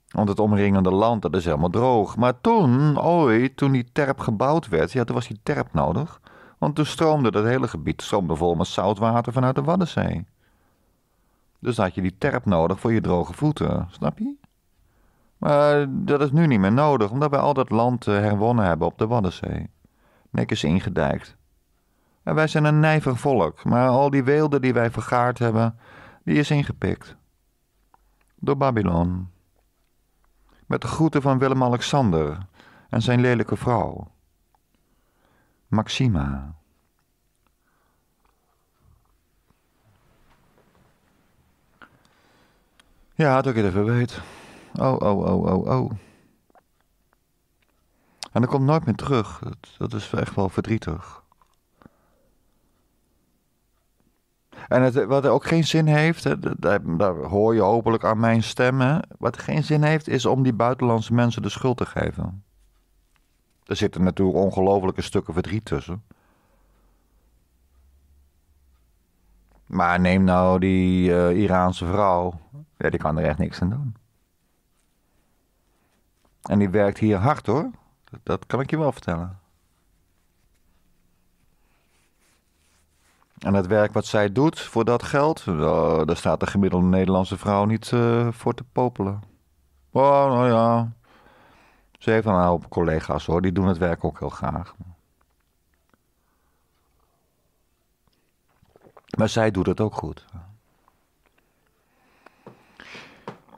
Want het omringende land dat is helemaal droog. Maar toen, ooit, toen die terp gebouwd werd, ja, toen was die terp nodig. Want toen stroomde dat hele gebied stroomde vol met zoutwater vanuit de Waddenzee. Dus had je die terp nodig voor je droge voeten, snap je? Maar dat is nu niet meer nodig, omdat wij al dat land eh, herwonnen hebben op de Waddenzee. Nek is ingedijkt. En wij zijn een nijver volk, maar al die weelde die wij vergaard hebben, die is ingepikt. Door Babylon. Met de groeten van Willem-Alexander en zijn lelijke vrouw. Maxima. Ja, dat ik het even weet. Oh, oh, oh, oh, oh. En dat komt nooit meer terug. Dat, is echt wel verdrietig. En het, wat er ook geen zin heeft, daar, daar, hoor je hopelijk aan mijn stemmen. Wat geen zin heeft, is om die buitenlandse mensen de schuld te geven. Er zitten natuurlijk ongelofelijke stukken verdriet tussen. Maar neem nou die eh, Iraanse vrouw. Ja, die kan er echt niks aan doen. En die werkt hier hard hoor. Dat, kan ik je wel vertellen. En het werk wat zij doet voor dat geld, eh, daar staat de gemiddelde Nederlandse vrouw niet eh, voor te popelen. Oh, nou ja, ze heeft een hoop collega's hoor, die doen het werk ook heel graag. Maar zij doet het ook goed.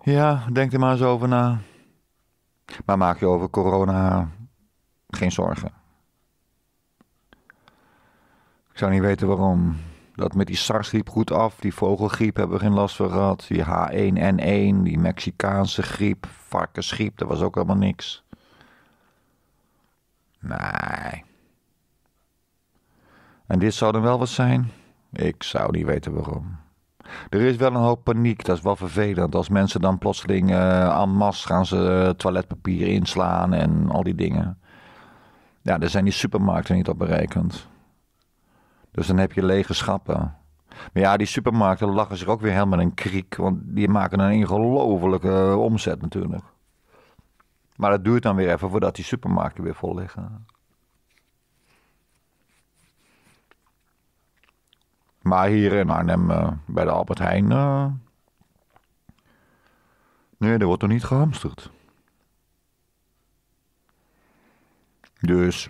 Ja, denk er maar eens over na. Maar maak je over corona geen zorgen. Ik zou niet weten waarom. Dat met die SARS liep goed af, die vogelgriep hebben we geen last van gehad. Die H1N1, die Mexicaanse griep, varkensgriep, dat was ook helemaal niks. Nee. En dit zou dan wel wat zijn? Ik zou niet weten waarom. Er is wel een hoop paniek, dat is wel vervelend. Als mensen dan plotseling aan eh, uh, mas gaan ze eh, toiletpapier inslaan en al die dingen. Ja, daar zijn die supermarkten niet op berekend. Dus dan heb je lege schappen. Maar ja, die supermarkten lachen zich ook weer helemaal in kriek, want die maken een ongelofelijke eh, omzet natuurlijk. Maar dat duurt dan weer even voordat die supermarkten weer vol liggen. Maar hier in Arnhem, eh, bij de Albert Heijn. Eh, nee, er wordt er niet gehamsterd. Dus.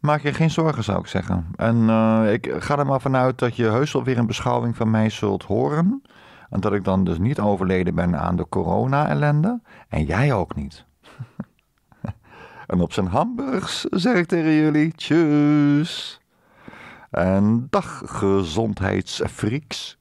Maak je geen zorgen, zou ik zeggen. En eh, ik ga er maar vanuit dat je heus wel weer een beschouwing van mij zult horen. En dat ik dan dus niet overleden ben aan de corona-ellende. En jij ook niet. En op zijn hamburgers zeg ik tegen jullie: tjus. En dag, gezondheidsfreaks.